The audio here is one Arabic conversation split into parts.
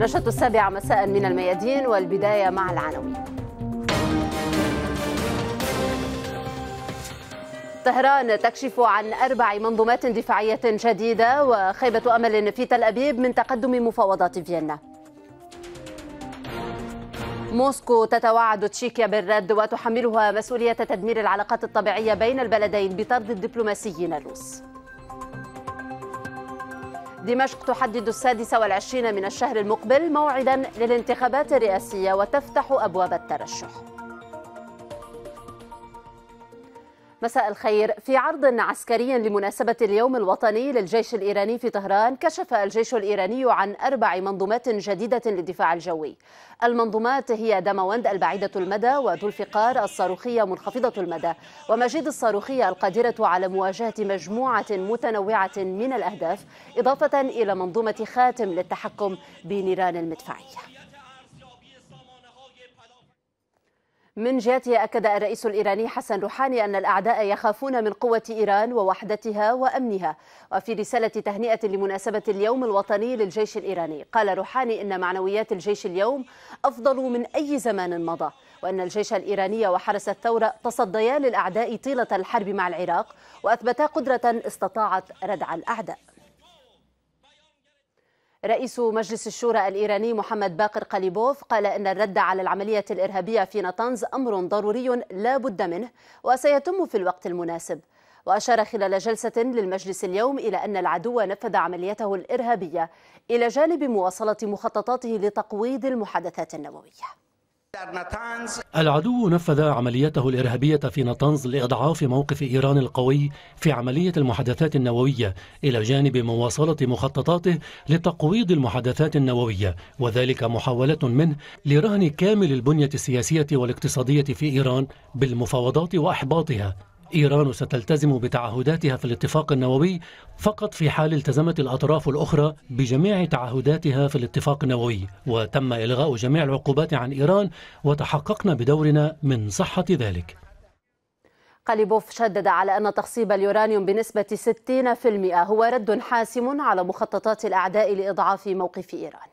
نشرة السابعة مساء من الميادين والبداية مع العناوين طهران تكشف عن أربع منظومات دفاعية جديدة وخيبة أمل في تل أبيب من تقدم مفاوضات فيينا موسكو تتوعد تشيكيا بالرد وتحملها مسؤولية تدمير العلاقات الطبيعية بين البلدين بطرد الدبلوماسيين الروس دمشق تحدد السادس والعشرين من الشهر المقبل موعدا للانتخابات الرئاسية وتفتح أبواب الترشح مساء الخير في عرض عسكري لمناسبة اليوم الوطني للجيش الإيراني في طهران كشف الجيش الإيراني عن أربع منظومات جديدة للدفاع الجوي المنظومات هي دموند البعيدة المدى وذو الفقار الصاروخية منخفضة المدى ومجيد الصاروخية القادرة على مواجهة مجموعة متنوعة من الأهداف إضافة إلى منظومة خاتم للتحكم بنيران المدفعية من جهته أكد الرئيس الإيراني حسن روحاني أن الأعداء يخافون من قوة إيران ووحدتها وأمنها وفي رسالة تهنئة لمناسبة اليوم الوطني للجيش الإيراني قال روحاني إن معنويات الجيش اليوم أفضل من أي زمان مضى وأن الجيش الإيراني وحرس الثورة تصديا للأعداء طيلة الحرب مع العراق وأثبتا قدرة استطاعت ردع الأعداء رئيس مجلس الشورى الإيراني محمد باقر قليبوف قال إن الرد على العملية الإرهابية في نطنز أمر ضروري لا بد منه وسيتم في الوقت المناسب وأشار خلال جلسة للمجلس اليوم إلى أن العدو نفذ عمليته الإرهابية إلى جانب مواصلة مخططاته لتقويض المحادثات النووية العدو نفذ عمليته الإرهابية في نطنز لإضعاف موقف إيران القوي في عملية المحادثات النووية إلى جانب مواصلة مخططاته لتقويض المحادثات النووية وذلك محاولة منه لرهن كامل البنية السياسية والاقتصادية في إيران بالمفاوضات وأحباطها إيران ستلتزم بتعهداتها في الاتفاق النووي فقط في حال التزمت الأطراف الأخرى بجميع تعهداتها في الاتفاق النووي وتم إلغاء جميع العقوبات عن إيران وتحققنا بدورنا من صحة ذلك قليبوف شدد على أن تخصيب اليورانيوم بنسبة 60% هو رد حاسم على مخططات الأعداء لإضعاف موقف إيران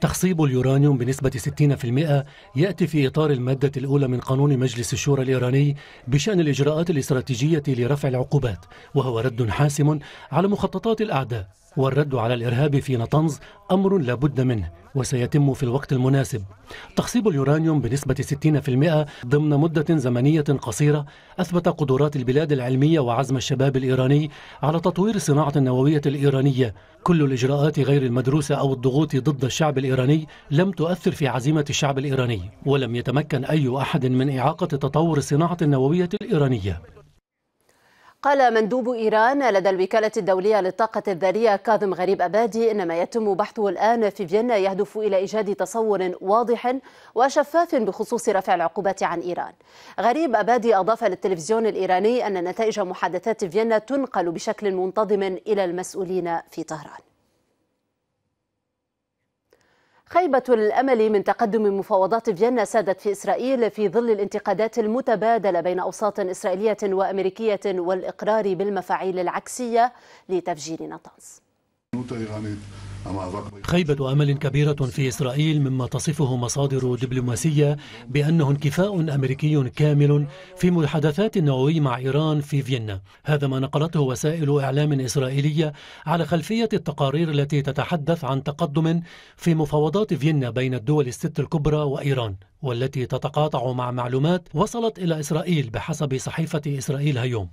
تخصيب اليورانيوم بنسبة 60% يأتي في إطار المادة الأولى من قانون مجلس الشورى الإيراني بشأن الإجراءات الاستراتيجية لرفع العقوبات وهو رد حاسم على مخططات الأعداء والرد على الإرهاب في نطنز أمر لا بد منه وسيتم في الوقت المناسب تخصيب اليورانيوم بنسبة 60% ضمن مدة زمنية قصيرة أثبت قدرات البلاد العلمية وعزم الشباب الإيراني على تطوير الصناعة النووية الإيرانية كل الإجراءات غير المدروسة أو الضغوط ضد الشعب الإيراني لم تؤثر في عزيمة الشعب الإيراني ولم يتمكن أي أحد من إعاقة تطور الصناعة النووية الإيرانية قال مندوب إيران لدى الوكالة الدولية للطاقة الذرية كاظم غريب أبادي إن ما يتم بحثه الآن في فيينا يهدف إلى إيجاد تصور واضح وشفاف بخصوص رفع العقوبات عن إيران غريب أبادي أضاف للتلفزيون الإيراني أن نتائج محادثات فيينا تنقل بشكل منتظم إلى المسؤولين في طهران خيبة الأمل من تقدم مفاوضات فيينا سادت في إسرائيل في ظل الانتقادات المتبادلة بين أوساط إسرائيلية وأمريكية والإقرار بالمفاعيل العكسية لتفجير نطنز خيبة أمل كبيرة في إسرائيل مما تصفه مصادر دبلوماسية بأنه انكفاء أمريكي كامل في محادثات النووي مع إيران في فيينا هذا ما نقلته وسائل إعلام إسرائيلية على خلفية التقارير التي تتحدث عن تقدم في مفاوضات فيينا بين الدول الست الكبرى وإيران والتي تتقاطع مع معلومات وصلت إلى إسرائيل بحسب صحيفة إسرائيل هيوم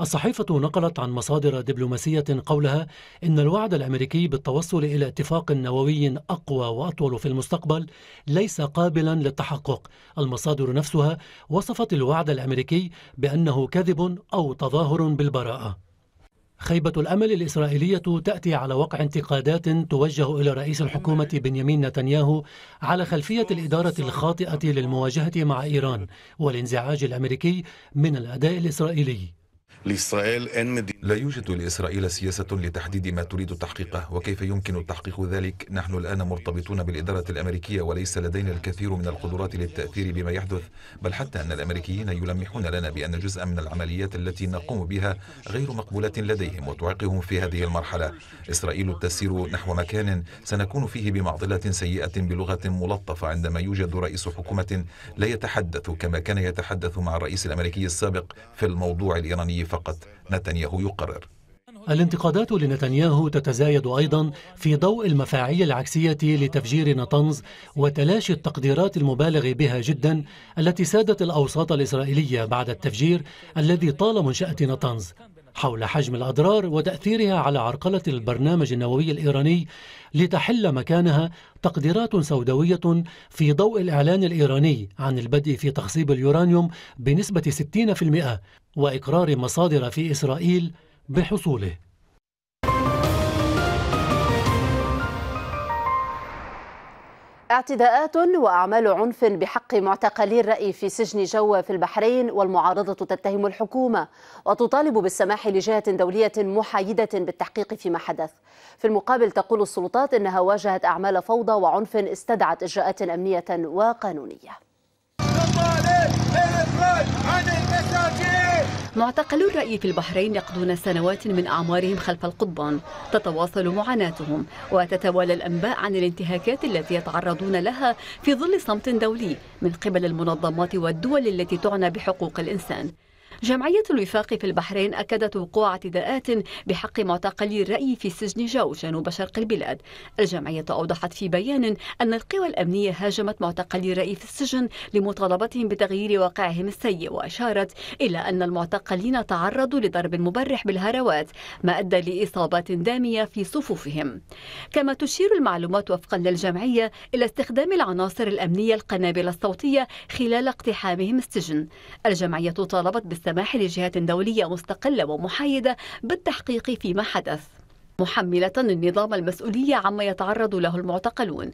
الصحيفة نقلت عن مصادر دبلوماسية قولها إن الوعد الأمريكي بالتوصل إلى اتفاق نووي أقوى وأطول في المستقبل ليس قابلا للتحقق المصادر نفسها وصفت الوعد الأمريكي بأنه كذب أو تظاهر بالبراءة خيبة الأمل الإسرائيلية تأتي على وقع انتقادات توجه إلى رئيس الحكومة بنيامين نتنياهو على خلفية الإدارة الخاطئة للمواجهة مع إيران والانزعاج الأمريكي من الأداء الإسرائيلي لإسرائيل أن مدينة لا يوجد لإسرائيل سياسة لتحديد ما تريد تحقيقه وكيف يمكن تحقيق ذلك نحن الآن مرتبطون بالإدارة الأمريكية وليس لدينا الكثير من القدرات للتأثير بما يحدث بل حتى أن الأمريكيين يلمحون لنا بأن جزءا من العمليات التي نقوم بها غير مقبولة لديهم وتعيقهم في هذه المرحلة إسرائيل تسير نحو مكان سنكون فيه بمعضلة سيئة بلغة ملطفة عندما يوجد رئيس حكومة لا يتحدث كما كان يتحدث مع الرئيس الأمريكي السابق في الموضوع الإيراني فقط نتنياهو يقرر الانتقادات لنتنياهو تتزايد أيضا في ضوء المفاعيل العكسية لتفجير نطنز وتلاشي التقديرات المبالغ بها جدا التي سادت الأوساط الإسرائيلية بعد التفجير الذي طال منشأة نطنز حول حجم الأضرار وتأثيرها على عرقلة البرنامج النووي الإيراني لتحل مكانها تقديرات سوداوية في ضوء الإعلان الإيراني عن البدء في تخصيب اليورانيوم بنسبة 60% وإقرار مصادر في إسرائيل بحصوله اعتداءات وأعمال عنف بحق معتقلي الرأي في سجن جوة في البحرين والمعارضة تتهم الحكومة وتطالب بالسماح لجهة دولية محايدة بالتحقيق فيما حدث في المقابل تقول السلطات إنها واجهت أعمال فوضى وعنف استدعت إجراءات أمنية وقانونية معتقلو الرأي في البحرين يقضون سنوات من أعمارهم خلف القضبان تتواصل معاناتهم وتتوالى الأنباء عن الانتهاكات التي يتعرضون لها في ظل صمت دولي من قبل المنظمات والدول التي تعنى بحقوق الإنسان جمعية الوفاق في البحرين أكدت وقوع اعتداءات بحق معتقلي الرأي في سجن جو جنوب شرق البلاد الجمعية أوضحت في بيان أن القوى الأمنية هاجمت معتقلي الرأي في السجن لمطالبتهم بتغيير واقعهم السيء وأشارت إلى أن المعتقلين تعرضوا لضرب مبرح بالهروات ما أدى لإصابات دامية في صفوفهم كما تشير المعلومات وفقا للجمعية إلى استخدام العناصر الأمنية القنابل الصوتية خلال اقتحامهم السجن الجمعية طالبت بالسبب السماح لجهات دولية مستقلة ومحايدة بالتحقيق فيما حدث محملة النظام المسؤولية عما يتعرض له المعتقلون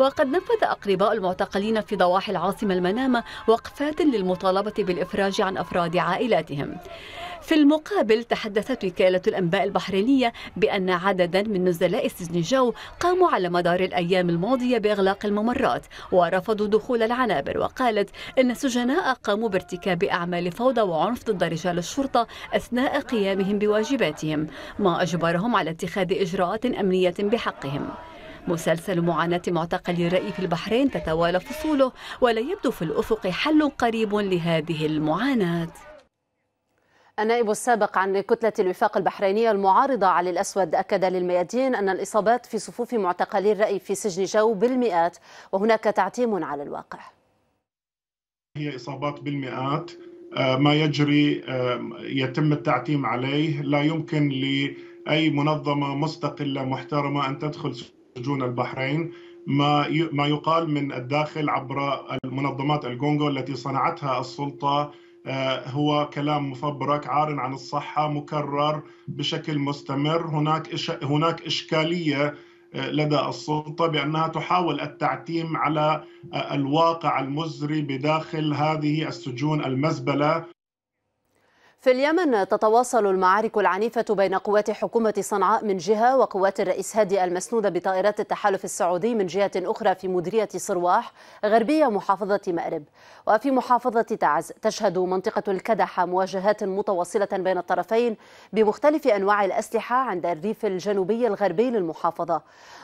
وقد نفذ أقرباء المعتقلين في ضواحي العاصمة المنامة وقفات للمطالبة بالإفراج عن أفراد عائلاتهم في المقابل تحدثت وكالة الأنباء البحرينية بأن عددا من نزلاء سجن جو قاموا على مدار الأيام الماضية بإغلاق الممرات ورفضوا دخول العنابر وقالت إن سجناء قاموا بارتكاب أعمال فوضى وعنف ضد رجال الشرطة أثناء قيامهم بواجباتهم ما أجبرهم على اتخاذ إجراءات أمنية بحقهم مسلسل معاناة معتقل الرأي في البحرين تتوالى فصوله ولا يبدو في الأفق حل قريب لهذه المعاناة النائب السابق عن كتلة الوفاق البحرينية المعارضة علي الأسود أكد للميادين أن الإصابات في صفوف معتقلي الرأي في سجن جو بالمئات وهناك تعتيم على الواقع هي إصابات بالمئات آه، ما يجري آه، يتم التعتيم عليه لا يمكن لأي منظمة مستقلة محترمة أن تدخل سجون البحرين ما ما يقال من الداخل عبر المنظمات الكونغو التي صنعتها السلطه آه، هو كلام مفبرك عار عن الصحه مكرر بشكل مستمر هناك هناك اشكاليه آه، لدى السلطه بانها تحاول التعتيم على آه، الواقع المزري بداخل هذه السجون المزبله في اليمن تتواصل المعارك العنيفة بين قوات حكومة صنعاء من جهة وقوات الرئيس هادي المسنودة بطائرات التحالف السعودي من جهة أخرى في مديرية صرواح غربية محافظة مأرب وفي محافظة تعز تشهد منطقة الكدحة مواجهات متواصلة بين الطرفين بمختلف أنواع الأسلحة عند الريف الجنوبي الغربي للمحافظة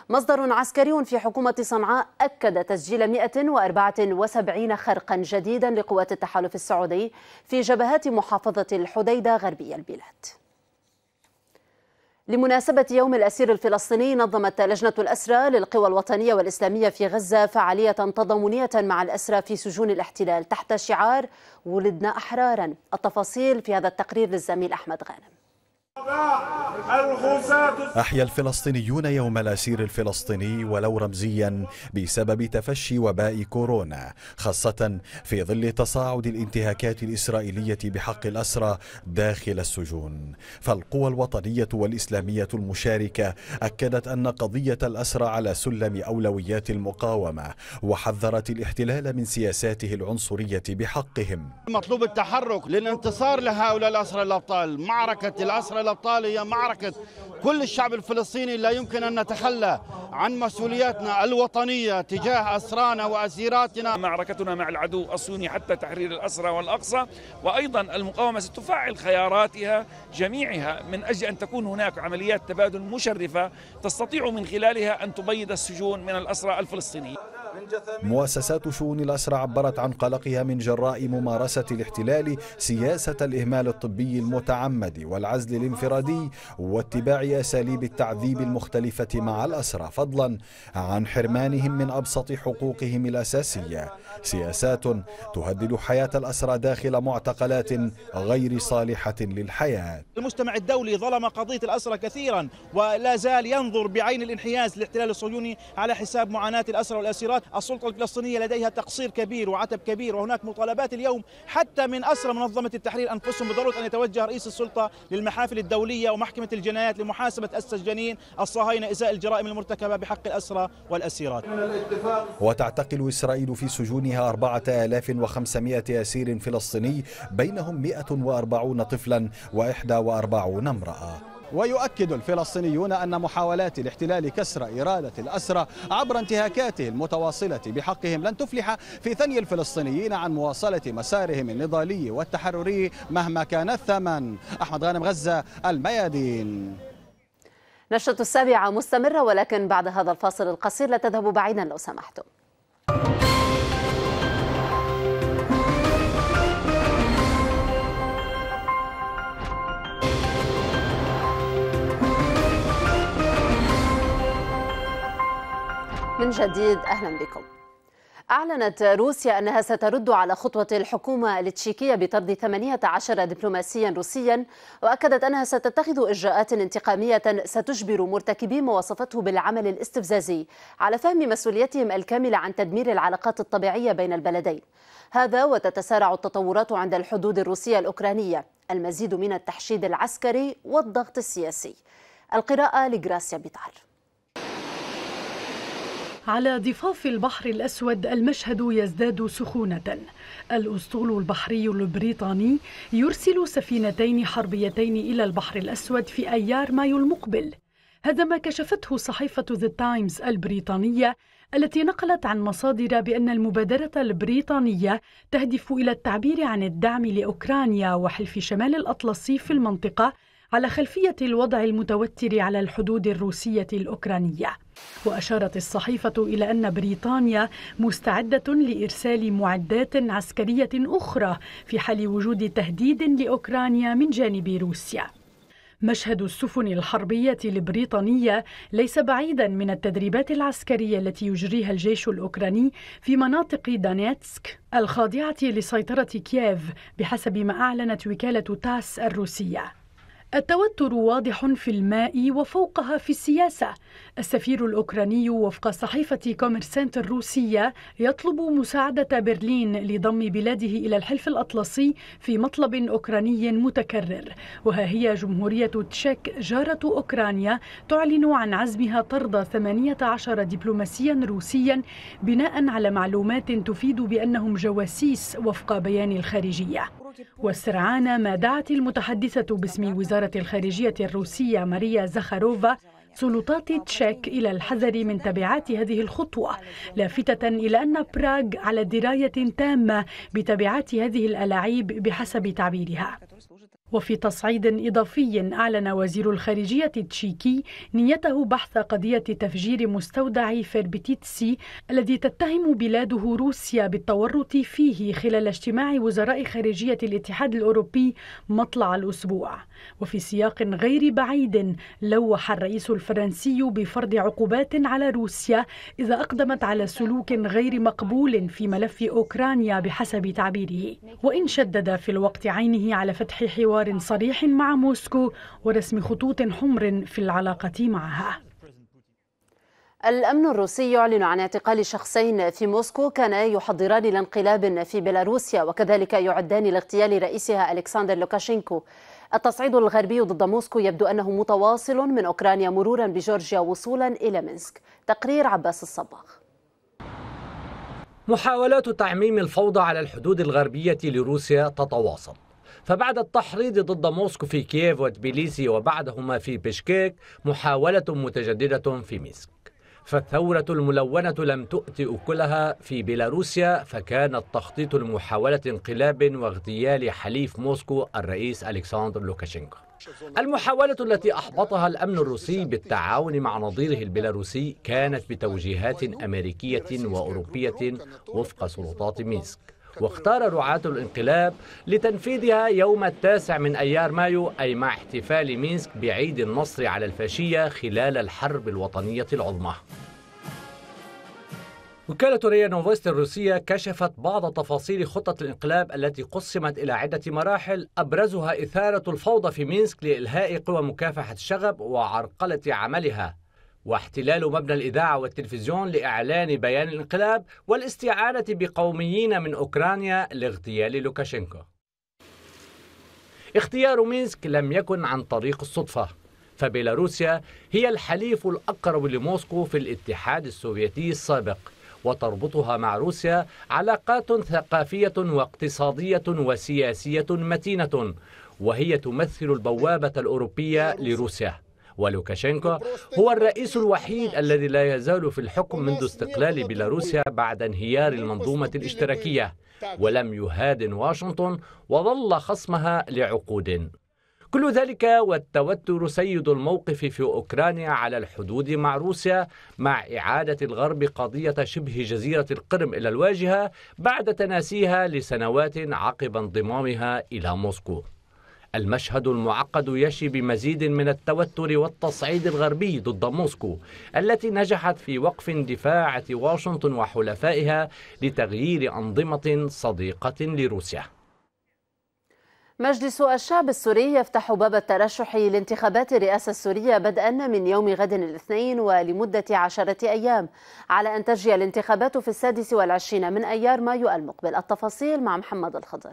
مصدر عسكري في حكومة صنعاء أكد تسجيل 174 خرقا جديدا لقوات التحالف السعودي في جبهات محافظة الحديده غربي البلاد لمناسبة يوم الأسير الفلسطيني نظمت لجنة الأسرى للقوى الوطنية والإسلامية في غزة فعالية تضامنية مع الأسرى في سجون الاحتلال تحت شعار ولدنا أحرارا التفاصيل في هذا التقرير للزميل أحمد غانم أحيا الفلسطينيون يوم الأسير الفلسطيني ولو رمزيا بسبب تفشي وباء كورونا خاصة في ظل تصاعد الانتهاكات الإسرائيلية بحق الأسرى داخل السجون فالقوى الوطنية والإسلامية المشاركة أكدت أن قضية الأسرى على سلم أولويات المقاومة وحذرت الاحتلال من سياساته العنصرية بحقهم مطلوب التحرك للانتصار لهؤلاء الأسرى الأبطال معركة الأسرى الأبطال الأبطال هي معركة كل الشعب الفلسطيني لا يمكن أن نتخلى عن مسؤولياتنا الوطنية تجاه أسرانا وأسيراتنا معركتنا مع العدو الصيني حتى تحرير الأسرى والأقصى وأيضا المقاومة ستفعل خياراتها جميعها من أجل أن تكون هناك عمليات تبادل مشرفة تستطيع من خلالها أن تبيد السجون من الأسرى الفلسطينيين مؤسسات شؤون الأسرى عبرت عن قلقها من جراء ممارسة الاحتلال سياسة الإهمال الطبي المتعمد والعزل الانفرادي واتباع أساليب التعذيب المختلفة مع الأسرى فضلا عن حرمانهم من أبسط حقوقهم الأساسية سياسات تهدد حياة الأسرى داخل معتقلات غير صالحة للحياة المجتمع الدولي ظلم قضية الأسرى كثيرا ولا زال ينظر بعين الانحياز للاحتلال الصهيوني على حساب معاناة الأسرى والأسيرات السلطة الفلسطينية لديها تقصير كبير وعتب كبير وهناك مطالبات اليوم حتى من أسرى منظمة التحرير أنفسهم بضرورة أن يتوجه رئيس السلطة للمحافل الدولية ومحكمة الجنايات لمحاسبة السجانين الصهاينة إزاء الجرائم المرتكبة بحق الأسرى والأسيرات وتعتقل إسرائيل في سجونها 4500 أسير فلسطيني بينهم 140 طفلا و41 امرأة ويؤكد الفلسطينيون أن محاولات الاحتلال كسر إرادة الأسرى عبر انتهاكاته المتواصلة بحقهم لن تفلح في ثني الفلسطينيين عن مواصلة مسارهم النضالي والتحرري مهما كان الثمن أحمد غانم غزة الميادين نشرة السابعة مستمرة ولكن بعد هذا الفاصل القصير لا تذهبوا بعيدا لو سمحتم من جديد أهلا بكم أعلنت روسيا أنها سترد على خطوة الحكومة التشيكية بطرد 18 دبلوماسيا روسيا وأكدت أنها ستتخذ إجراءات انتقامية ستجبر مرتكبي ما وصفته بالعمل الاستفزازي على فهم مسؤوليتهم الكاملة عن تدمير العلاقات الطبيعية بين البلدين هذا وتتسارع التطورات عند الحدود الروسية الأوكرانية المزيد من التحشيد العسكري والضغط السياسي القراءة لجراسيا بيتار على ضفاف البحر الأسود المشهد يزداد سخونة الأسطول البحري البريطاني يرسل سفينتين حربيتين إلى البحر الأسود في أيار مايو المقبل هذا ما كشفته صحيفة ذا تايمز البريطانية التي نقلت عن مصادر بأن المبادرة البريطانية تهدف إلى التعبير عن الدعم لأوكرانيا وحلف شمال الأطلسي في المنطقة على خلفيه الوضع المتوتر على الحدود الروسيه الاوكرانيه واشارت الصحيفه الى ان بريطانيا مستعده لارسال معدات عسكريه اخرى في حال وجود تهديد لاوكرانيا من جانب روسيا مشهد السفن الحربية البريطانية ليس بعيدا من التدريبات العسكرية التي يجريها الجيش الأوكراني في مناطق دانيتسك الخاضعة لسيطرة كييف بحسب ما أعلنت وكالة تاس الروسية التوتر واضح في الماء وفوقها في السياسة السفير الأوكراني وفق صحيفة كوميرسانت الروسية يطلب مساعدة برلين لضم بلاده إلى الحلف الأطلسي في مطلب أوكراني متكرر وها هي جمهورية تشيك جارة أوكرانيا تعلن عن عزمها طرد 18 دبلوماسيا روسيا بناء على معلومات تفيد بأنهم جواسيس وفق بيان الخارجية وسرعان ما دعت المتحدثة باسم وزارة الخارجية الروسية ماريا زخاروفا سلطات تشيك إلى الحذر من تبعات هذه الخطوة لافتة إلى أن براغ على دراية تامة بتبعات هذه الألاعيب بحسب تعبيرها وفي تصعيد إضافي أعلن وزير الخارجية التشيكي نيته بحث قضية تفجير مستودع فيربتيتسي الذي تتهم بلاده روسيا بالتورط فيه خلال اجتماع وزراء خارجية الاتحاد الأوروبي مطلع الأسبوع وفي سياق غير بعيد لوح الرئيس الفرنسي بفرض عقوبات على روسيا إذا أقدمت على سلوك غير مقبول في ملف أوكرانيا بحسب تعبيره وإن شدد في الوقت عينه على فتح حوار حوار صريح مع موسكو ورسم خطوط حمر في العلاقة معها الأمن الروسي يعلن عن اعتقال شخصين في موسكو كانا يحضران لانقلاب في بيلاروسيا وكذلك يعدان لاغتيال رئيسها ألكسندر لوكاشينكو التصعيد الغربي ضد موسكو يبدو أنه متواصل من أوكرانيا مرورا بجورجيا وصولا إلى منسك تقرير عباس الصباغ محاولات تعميم الفوضى على الحدود الغربية لروسيا تتواصل فبعد التحريض ضد موسكو في كييف وتبيليسي وبعدهما في بشكيك محاولة متجددة في ميسك فالثورة الملونة لم تؤتي أكلها في بيلاروسيا فكان التخطيط لمحاولة انقلاب واغتيال حليف موسكو الرئيس ألكسندر لوكاشينكو المحاولة التي أحبطها الأمن الروسي بالتعاون مع نظيره البيلاروسي كانت بتوجيهات أمريكية وأوروبية وفق سلطات ميسك واختار رعاة الانقلاب لتنفيذها يوم التاسع من أيار مايو أي مع احتفال مينسك بعيد النصر على الفاشية خلال الحرب الوطنية العظمى وكالة ريا نوفيست الروسية كشفت بعض تفاصيل خطة الانقلاب التي قسمت إلى عدة مراحل أبرزها إثارة الفوضى في مينسك لإلهاء قوى مكافحة الشغب وعرقلة عملها واحتلال مبنى الإذاعة والتلفزيون لإعلان بيان الانقلاب والاستعانة بقوميين من أوكرانيا لاغتيال لوكاشينكو اختيار مينسك لم يكن عن طريق الصدفة فبيلاروسيا هي الحليف الأقرب لموسكو في الاتحاد السوفيتي السابق وتربطها مع روسيا علاقات ثقافية واقتصادية وسياسية متينة وهي تمثل البوابة الأوروبية لروسيا ولوكاشينكو هو الرئيس الوحيد الذي لا يزال في الحكم منذ استقلال بيلاروسيا بعد انهيار المنظومة الاشتراكية ولم يهادن واشنطن وظل خصمها لعقود كل ذلك والتوتر سيد الموقف في أوكرانيا على الحدود مع روسيا مع إعادة الغرب قضية شبه جزيرة القرم إلى الواجهة بعد تناسيها لسنوات عقب انضمامها إلى موسكو المشهد المعقد يشي بمزيد من التوتر والتصعيد الغربي ضد موسكو التي نجحت في وقف دفاع واشنطن وحلفائها لتغيير أنظمة صديقة لروسيا مجلس الشعب السوري يفتح باب الترشح لانتخابات الرئاسة السورية بدءا من يوم غد الاثنين ولمدة عشرة أيام على أن تجري الانتخابات في السادس والعشرين من أيار مايو المقبل التفاصيل مع محمد الخضر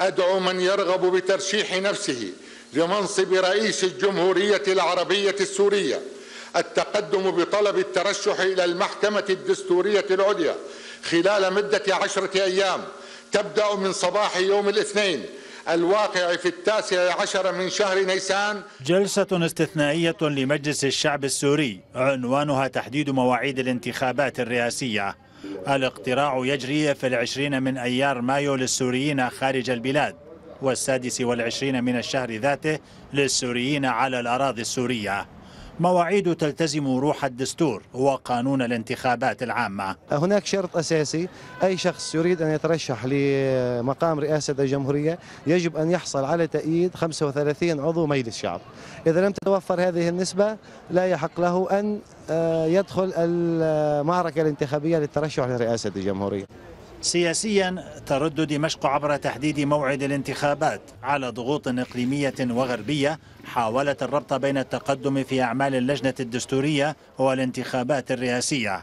أدعو من يرغب بترشيح نفسه لمنصب رئيس الجمهورية العربية السورية التقدم بطلب الترشح إلى المحكمة الدستورية العليا خلال مدة عشرة أيام تبدأ من صباح يوم الاثنين الواقع في التاسع عشر من شهر نيسان جلسة استثنائية لمجلس الشعب السوري عنوانها تحديد مواعيد الانتخابات الرئاسية الاقتراع يجري في العشرين من أيار مايو للسوريين خارج البلاد والسادس والعشرين من الشهر ذاته للسوريين على الأراضي السورية مواعيد تلتزم روح الدستور وقانون الانتخابات العامة هناك شرط أساسي أي شخص يريد أن يترشح لمقام رئاسة الجمهورية يجب أن يحصل على تأييد 35 عضو مجلس شعب إذا لم تتوفر هذه النسبة لا يحق له أن آه، يدخل المعركة الانتخابية للترشح لرئاسة الجمهورية سياسيا ترد دمشق عبر تحديد موعد الانتخابات على ضغوط إقليمية وغربية حاولت الربط بين التقدم في أعمال اللجنة الدستورية والانتخابات الرئاسية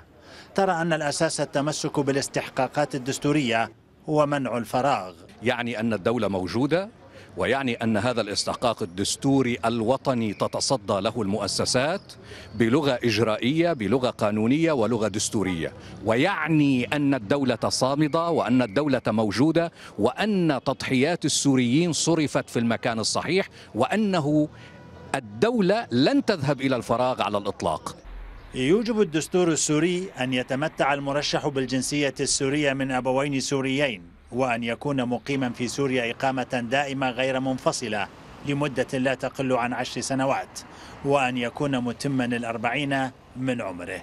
ترى أن الأساس التمسك بالاستحقاقات الدستورية ومنع الفراغ يعني أن الدولة موجودة ويعني أن هذا الاستحقاق الدستوري الوطني تتصدى له المؤسسات بلغة إجرائية بلغة قانونية ولغة دستورية ويعني أن الدولة صامدة وأن الدولة موجودة وأن تضحيات السوريين صرفت في المكان الصحيح وأنه الدولة لن تذهب إلى الفراغ على الإطلاق يوجب الدستور السوري أن يتمتع المرشح بالجنسية السورية من أبوين سوريين وأن يكون مقيما في سوريا إقامة دائمة غير منفصلة لمدة لا تقل عن عشر سنوات وأن يكون متما الأربعين من عمره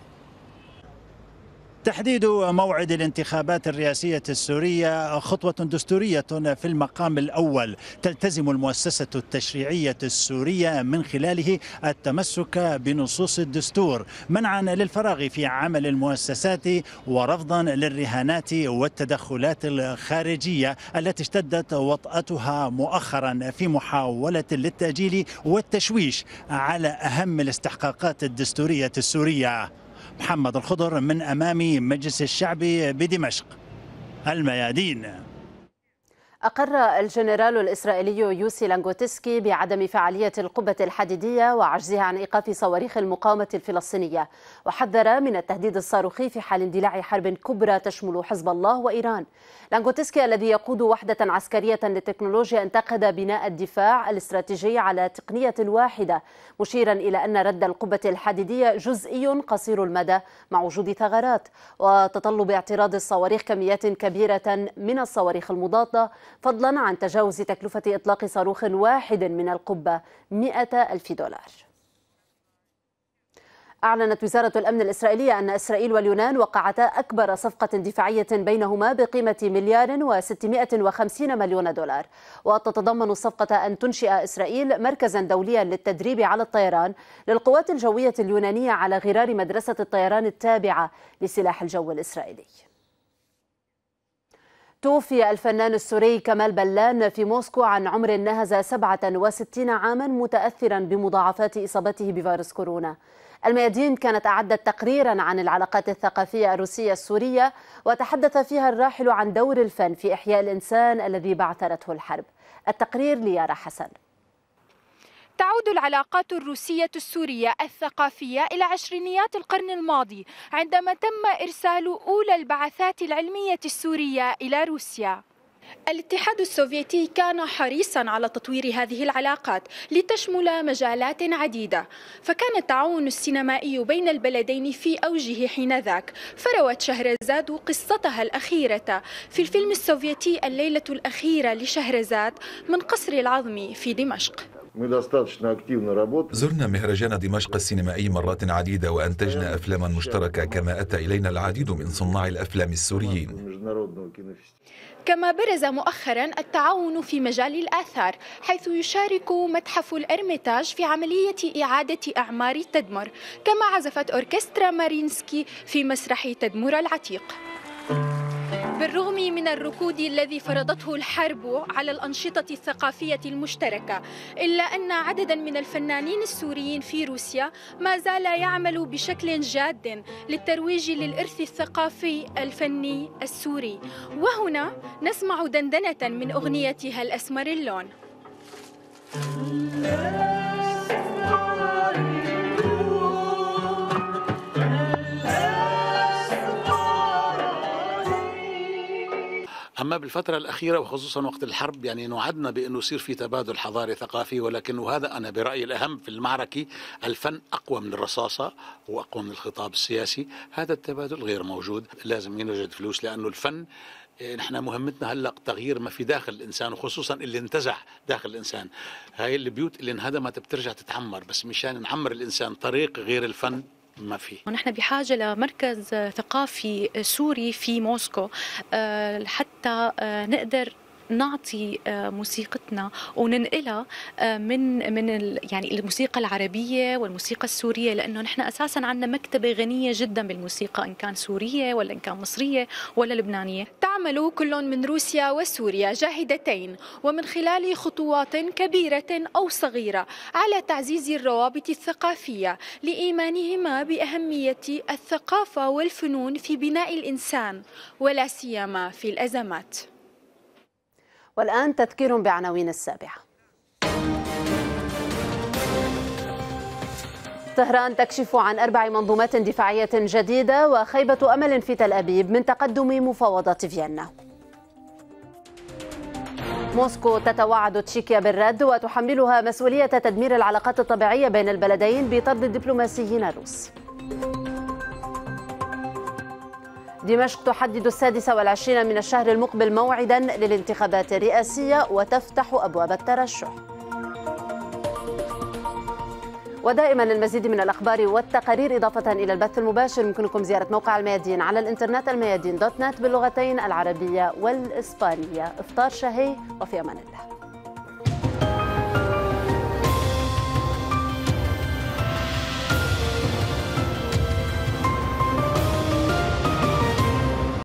تحديد موعد الانتخابات الرئاسية السورية خطوة دستورية في المقام الأول تلتزم المؤسسة التشريعية السورية من خلاله التمسك بنصوص الدستور منعا للفراغ في عمل المؤسسات ورفضا للرهانات والتدخلات الخارجية التي اشتدت وطأتها مؤخرا في محاولة للتأجيل والتشويش على أهم الاستحقاقات الدستورية السورية محمد الخضر من أمام مجلس الشعب بدمشق الميادين أقر الجنرال الإسرائيلي يوسي لانغوتسكي بعدم فعالية القبة الحديدية وعجزها عن إيقاف صواريخ المقاومة الفلسطينية وحذر من التهديد الصاروخي في حال اندلاع حرب كبرى تشمل حزب الله وإيران لانغوتسكي الذي يقود وحدة عسكرية للتكنولوجيا انتقد بناء الدفاع الاستراتيجي على تقنية واحدة مشيرا إلى أن رد القبة الحديدية جزئي قصير المدى مع وجود ثغرات وتطلب اعتراض الصواريخ كميات كبيرة من الصواريخ المضادة فضلا عن تجاوز تكلفة إطلاق صاروخ واحد من القبة 100 ألف دولار أعلنت وزارة الأمن الإسرائيلية أن إسرائيل واليونان وقعتا أكبر صفقة دفاعية بينهما بقيمة مليار و650 مليون دولار وتتضمن الصفقة أن تنشئ إسرائيل مركزا دوليا للتدريب على الطيران للقوات الجوية اليونانية على غرار مدرسة الطيران التابعة لسلاح الجو الإسرائيلي توفي الفنان السوري كمال بلان في موسكو عن عمر نهز 67 عاما متأثرا بمضاعفات إصابته بفيروس كورونا الميادين كانت أعدت تقريرا عن العلاقات الثقافية الروسية السورية وتحدث فيها الراحل عن دور الفن في إحياء الإنسان الذي بعثرته الحرب التقرير ليارا حسن تعود العلاقات الروسية السورية الثقافية إلى عشرينيات القرن الماضي عندما تم إرسال أولى البعثات العلمية السورية إلى روسيا الاتحاد السوفيتي كان حريصا على تطوير هذه العلاقات لتشمل مجالات عديدة فكان التعاون السينمائي بين البلدين في أوجه حينذاك فروت شهرزاد قصتها الأخيرة في الفيلم السوفيتي الليلة الأخيرة لشهرزاد من قصر العظم في دمشق زرنا مهرجان دمشق السينمائي مرات عديدة وأنتجنا أفلاما مشتركة كما أتى إلينا العديد من صناع الأفلام السوريين كما برز مؤخرا التعاون في مجال الآثار حيث يشارك متحف الأرميتاج في عملية إعادة أعمار تدمر كما عزفت أوركسترا مارينسكي في مسرح تدمر العتيق بالرغم من الركود الذي فرضته الحرب على الأنشطة الثقافية المشتركة إلا أن عددا من الفنانين السوريين في روسيا ما زال يعمل بشكل جاد للترويج للإرث الثقافي الفني السوري وهنا نسمع دندنة من أغنيتها الأسمر اللون أما بالفترة الأخيرة وخصوصا وقت الحرب يعني نعدنا بأنه يصير في تبادل حضاري ثقافي ولكن وهذا أنا برأيي الأهم في المعركة الفن أقوى من الرصاصة وأقوى من الخطاب السياسي هذا التبادل غير موجود لازم ينوجد فلوس لأنه الفن إيه، نحن مهمتنا هلا تغيير ما في داخل الانسان وخصوصا اللي انتزع داخل الانسان هاي البيوت اللي انهدمت بترجع تتعمر بس مشان نعمر الانسان طريق غير الفن ما في ونحن بحاجه لمركز ثقافي سوري في موسكو آه، حتى آه، نقدر نعطي آه، موسيقتنا وننقلها آه، من من يعني الموسيقى العربيه والموسيقى السوريه لانه نحن اساسا عندنا مكتبه غنيه جدا بالموسيقى ان كان سوريه ولا ان كان مصريه ولا لبنانيه تعمل كل من روسيا وسوريا جاهدتين ومن خلال خطوات كبيره او صغيره على تعزيز الروابط الثقافيه لايمانهما باهميه الثقافه والفنون في بناء الانسان ولا سيما في الازمات والآن تذكير بعناوين السابعة طهران تكشف عن أربع منظومات دفاعية جديدة وخيبة أمل في تل أبيب من تقدم مفاوضات فيينا موسكو تتوعد تشيكيا بالرد وتحملها مسؤولية تدمير العلاقات الطبيعية بين البلدين بطرد الدبلوماسيين الروس دمشق تحدد السادس والعشرين من الشهر المقبل موعدا للانتخابات الرئاسية وتفتح أبواب الترشح ودائما للمزيد من الأخبار والتقارير إضافة إلى البث المباشر يمكنكم زيارة موقع الميادين على الإنترنت الميادين دوت نت باللغتين العربية والإسبانية إفطار شهي وفي أمان الله